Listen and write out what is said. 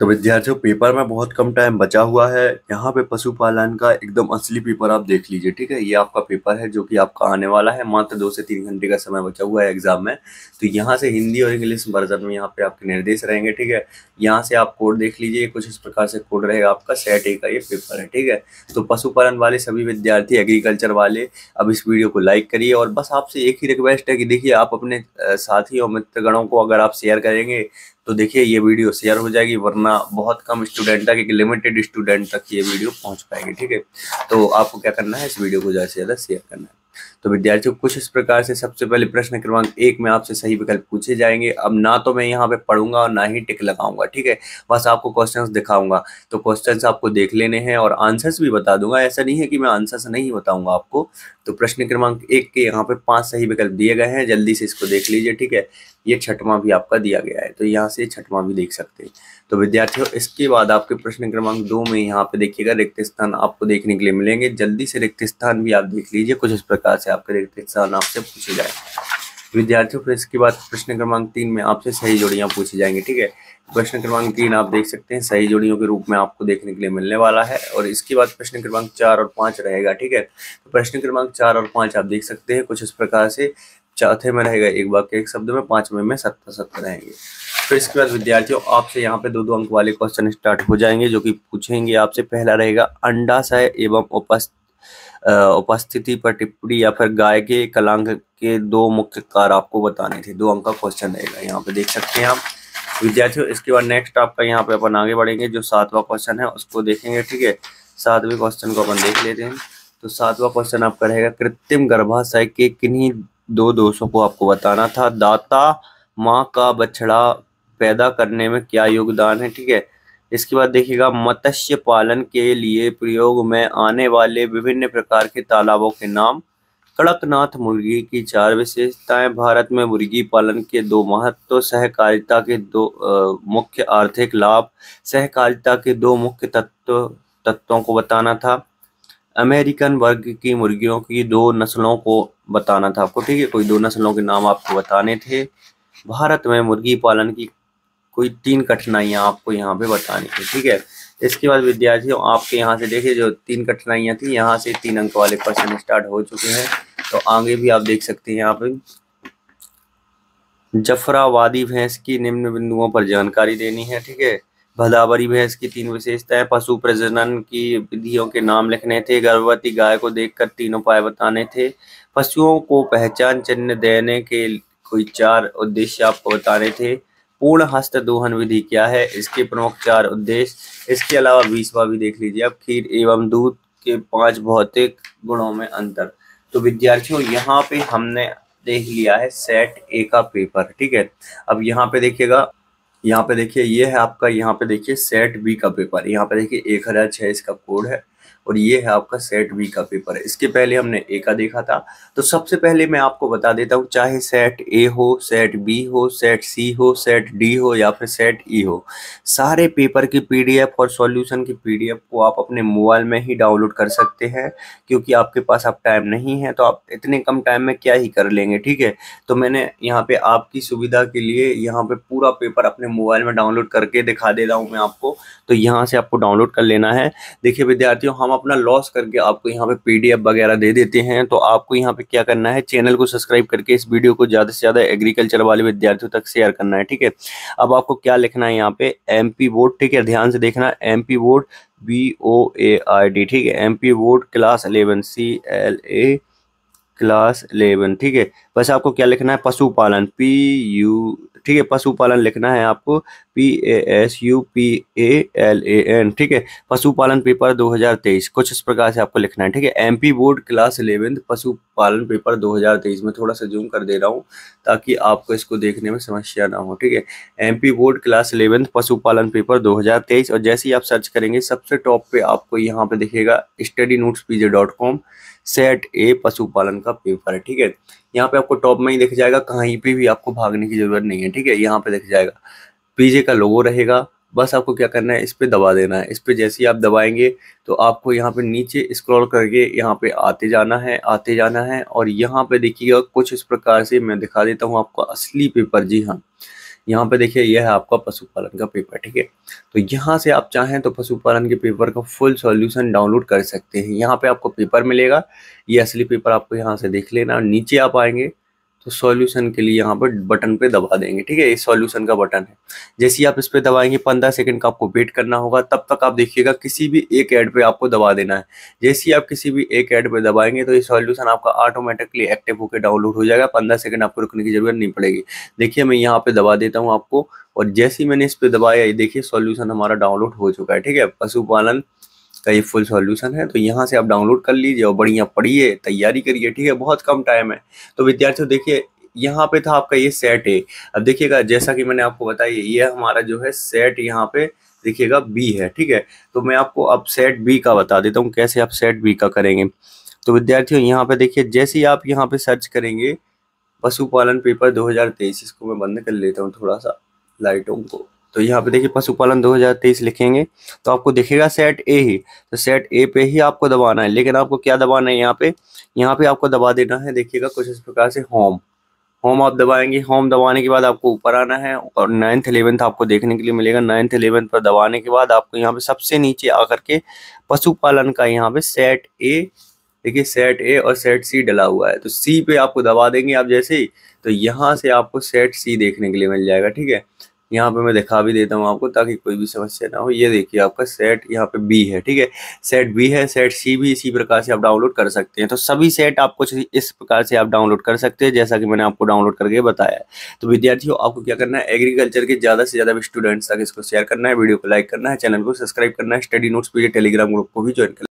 तो विद्यार्थियों पेपर में बहुत कम टाइम बचा हुआ है यहाँ पे पशुपालन का एकदम असली पेपर आप देख लीजिए ठीक है ये आपका पेपर है जो कि आपका आने वाला है मात्र दो से तीन घंटे का समय बचा हुआ है एग्जाम में तो यहाँ से हिंदी और इंग्लिश वर्जन में यहाँ पे आपके निर्देश रहेंगे ठीक है यहाँ से आप कोड देख लीजिए कुछ इस प्रकार से कोड रहेगा आपका सेट ए का ये पेपर है ठीक है तो पशुपालन वाले सभी विद्यार्थी एग्रीकल्चर वाले अब इस वीडियो को लाइक करिए और बस आपसे एक ही रिक्वेस्ट है कि देखिए आप अपने साथी और मित्रगणों को अगर आप शेयर करेंगे तो देखिए ये वीडियो शेयर हो जाएगी वरना बहुत कम स्टूडेंट तक एक लिमिटेड स्टूडेंट तक ये वीडियो पहुंच पाएगी ठीक है तो आपको क्या करना है इस वीडियो को ज़्यादा से ज़्यादा शेयर करना है तो विद्यार्थियों कुछ इस प्रकार से सबसे पहले प्रश्न क्रमांक एक में आपसे सही विकल्प पूछे जाएंगे अब ना तो मैं यहाँ पे पढ़ूंगा और ना ही टिक लगाऊंगा ठीक है बस आपको क्वेश्चन दिखाऊंगा तो क्वेश्चन आपको देख लेने हैं और आंसर्स भी बता दूंगा ऐसा नहीं है कि मैं आंसर्स नहीं बताऊंगा आपको तो प्रश्न क्रमांक एक के यहाँ पे पांच सही विकल्प दिए गए हैं जल्दी से इसको देख लीजिए ठीक है ये छठवा भी आपका दिया गया है तो यहाँ से छठवा भी देख सकते हैं तो विद्यार्थियों इसके बाद आपके प्रश्न क्रमांक दो में यहाँ पे देखिएगा रिक्त स्थान आपको देखने के लिए मिलेंगे जल्दी से रिक्त स्थान भी आप देख लीजिए कुछ इस प्रकार से आपके आपका रिक्त सवाल आपसे पूछे जाए विद्यार्थियों फिर इसके बाद प्रश्न क्रमांक तीन में आपसे सही जोड़ियां पूछी जाएंगी ठीक है प्रश्न क्रमांक तीन आप देख सकते हैं सही जोड़ियों के रूप में आपको देखने के लिए मिलने वाला है और इसके बाद प्रश्न क्रमांक चार और पाँच रहेगा ठीक है तो प्रश्न क्रमांक चार और पाँच आप देख सकते हैं कुछ इस प्रकार से चौथे में रहेगा एक वाक्य एक शब्द में पाँचवें में सत्तर सत्तर रहेंगे फिर इसके बाद विद्यार्थियों आपसे यहाँ पे दो दो अंक वाले क्वेश्चन स्टार्ट हो जाएंगे जो कि पूछेंगे आपसे पहला रहेगा अंडाशय एवं उपस्थ उपस्थिति पर टिप्पणी या फिर गाय के कलांक के दो मुख्य कार आपको बताने थे दो अंक का क्वेश्चन रहेगा यहाँ पे देख सकते हैं आप विद्यार्थियों इसके बाद नेक्स्ट आपका यहाँ पे अपन आगे बढ़ेंगे जो सातवां क्वेश्चन है उसको देखेंगे ठीक है सातवें क्वेश्चन को अपन देख लेते हैं तो सातवां क्वेश्चन आपका रहेगा कृत्रिम गर्भाशय के किन्हीं दो दोषों को आपको बताना था दाता माँ का बछड़ा पैदा करने में क्या योगदान है ठीक है इसके बाद देखिएगा मत्स्य पालन के लिए प्रयोग में आने वाले विभिन्न प्रकार के तालाबों के नाम कड़कनाथ मुर्गी की चार विशेषताएं भारत में मुर्गी पालन के दो महत्व सहकारिता के दो आ, मुख्य आर्थिक लाभ सहकारिता के दो मुख्य तत्व तत्वों को बताना था अमेरिकन वर्ग की मुर्गियों की दो नस्लों को बताना था आपको ठीक है कोई दो नस्लों के नाम आपको बताने थे भारत में मुर्गी पालन की कोई तीन कठिनाइयां आपको यहाँ पे बतानी है ठीक है इसके बाद विद्यार्थी आपके यहाँ से देखिए जो तीन कठिनाइयाँ थी यहाँ से तीन अंक वाले क्वेश्चन स्टार्ट हो चुके हैं तो आगे भी आप देख सकते हैं यहाँ पे जफरावादी भैंस की निम्न बिंदुओं पर जानकारी देनी है ठीक है भदावरी भैंस की तीन विशेषताएं पशु प्रजनन की विधियों के नाम लिखने थे गर्भवती गाय को देखकर तीन उपाय बताने थे पशुओं को पहचान चिन्ह देने के कोई चार उद्देश्य आपको बताने थे पूर्ण हस्त दोहन विधि क्या है इसके प्रमुख चार उद्देश्य इसके अलावा बीसवा भी देख लीजिए अब खीर एवं दूध के पांच भौतिक गुणों में अंतर तो विद्यार्थियों यहाँ पे हमने देख लिया है सेट ए का पेपर ठीक है अब यहाँ पे देखिएगा यहाँ पे देखिए ये है आपका यहाँ पे देखिए सेट बी का पेपर यहाँ पे देखिए एक हजार छह इसका कोड है और ये है आपका सेट बी का पेपर इसके पहले हमने ए का देखा था तो सबसे पहले मैं आपको बता देता हूँ चाहे सेट ए हो सेट बी हो सेट सी हो सेट डी हो या फिर सेट ई e हो सारे पेपर की पीडीएफ और सॉल्यूशन की पीडीएफ को आप अपने मोबाइल में ही डाउनलोड कर सकते हैं क्योंकि आपके पास अब टाइम नहीं है तो आप इतने कम टाइम में क्या ही कर लेंगे ठीक है तो मैंने यहाँ पे आपकी सुविधा के लिए यहाँ पे पूरा पेपर अपने मोबाइल में डाउनलोड करके दिखा दे रहा हूँ मैं आपको तो यहाँ से आपको डाउनलोड कर लेना है देखिए विद्यार्थियों हम अपना लॉस करके आपको यहाँ पे पीडीएफ वगैरह दे देते हैं तो आपको यहाँ पे क्या करना है चैनल को सब्सक्राइब करके इस वीडियो को ज़्यादा से ज़्यादा एग्रीकल्चर वाले विद्यार्थियों तक शेयर करना है ठीक है अब आपको क्या लिखना है यहाँ पे एम पी बोर्ड ठीक है ध्यान से देखना M P board B O A I D ठीक है M P board class eleven C L A class eleven ठीक है बस आपको क्या लिखना है पशुपालन पी यू ठीक है पशुपालन लिखना है आपको P A S U P A L A N ठीक है पशुपालन पेपर 2023 कुछ इस प्रकार से आपको लिखना है ठीक है एमपी बोर्ड क्लास इलेवेंथ पशुपालन पेपर 2023 में थोड़ा सा जूम कर दे रहा हूँ ताकि आपको इसको देखने में समस्या ना हो ठीक है एमपी बोर्ड क्लास इलेवेंथ पशुपालन पेपर 2023 और जैसे ही आप सर्च करेंगे सबसे टॉप पे आपको यहाँ पे दिखेगा study notes PJ dot com set A पशुपालन का पेपर है ठीक है यहाँ पे आपको टॉप में ही देखा जाएगा कहीं पे भी आपको भागने की जरूरत नहीं है ठीक है यहाँ पे देखा जाएगा पीजे का लोगो रहेगा बस आपको क्या करना है इस पर दबा देना है इस पर जैसे ही आप दबाएंगे तो आपको यहाँ पे नीचे स्क्रॉल करके यहाँ पे आते जाना है आते जाना है और यहाँ पे देखिएगा कुछ इस प्रकार से मैं दिखा देता हूँ आपको असली पेपर जी हाँ यहाँ पे देखिए यह है आपका पशुपालन का पेपर ठीक है तो यहाँ से आप चाहें तो पशुपालन के पेपर का फुल सॉल्यूशन डाउनलोड कर सकते हैं यहाँ पे आपको पेपर मिलेगा ये असली पेपर आपको यहाँ से देख लेना नीचे आप आएंगे तो सॉल्यूशन के लिए यहाँ पर बटन पे दबा देंगे ठीक है ये सॉल्यूशन का बटन है जैसे ही आप इस पर दबाएंगे पंद्रह सेकंड का आपको वेट करना होगा तब तक आप देखिएगा किसी भी एक ऐड पे आपको दबा देना है जैसे ही आप किसी भी एक ऐड पे दबाएंगे तो ये सॉल्यूशन आपका ऑटोमेटिकली एक्टिव होकर डाउनलोड हो जाएगा पंद्रह सेकंड आपको रुकने की जरूरत नहीं पड़ेगी देखिए मैं यहाँ पे दबा देता हूँ आपको और जैसे ही मैंने इस पर दबाया देखिए सोल्यूशन हमारा डाउनलोड हो चुका है ठीक है पशुपालन इसका ये फुल सॉल्यूशन है तो यहाँ से आप डाउनलोड कर लीजिए और बढ़िया पढ़िए तैयारी करिए ठीक है बहुत कम टाइम है तो विद्यार्थियों देखिए यहाँ पे था आपका ये सेट ए अब देखिएगा जैसा कि मैंने आपको बताया ये हमारा जो है सेट यहाँ पे देखिएगा बी है ठीक है तो मैं आपको अब सेट बी का बता देता हूँ कैसे आप सेट बी का करेंगे तो विद्यार्थियों यहाँ पे देखिए जैसे ही आप यहाँ पे सर्च करेंगे पशुपालन पेपर 2023 इसको मैं बंद कर लेता हूँ थोड़ा सा लाइटों को तो यहाँ पे देखिए पशुपालन 2023 लिखेंगे तो आपको दिखेगा सेट ए ही तो सेट ए पे ही आपको दबाना है लेकिन आपको क्या दबाना है यहाँ पे यहाँ पे आपको दबा देना है देखिएगा कुछ इस प्रकार से होम होम आप दबाएंगे होम दबाने के बाद आपको ऊपर आना है और नाइन्थ इलेवेंथ आपको देखने के लिए मिलेगा नाइन्थ इलेवेंथ पर दबाने के बाद आपको यहाँ पे सबसे नीचे आकर के पशुपालन का यहाँ पे सेट ए देखिए सेट ए और सेट सी डला हुआ है तो सी पे आपको दबा देंगे आप जैसे ही तो यहाँ से आपको सेट सी देखने के लिए मिल जाएगा ठीक है यहाँ पे मैं दिखा भी देता हूँ आपको ताकि कोई भी समस्या ना हो ये देखिए आपका सेट यहाँ पे बी है ठीक है सेट बी है सेट सी भी इसी प्रकार से आप डाउनलोड कर सकते हैं तो सभी सेट आप कुछ इस प्रकार से आप डाउनलोड कर सकते हैं जैसा कि मैंने आपको डाउनलोड करके बताया तो विद्यार्थियों आपको क्या करना है एग्रीकल्चर के ज़्यादा से ज़्यादा स्टूडेंट्स तक इसको शेयर करना है वीडियो को लाइक करना है चैनल को सब्सक्राइब करना है स्टडी नोट्स पे टेलीग्राम ग्रुप को भी ज्वाइन करना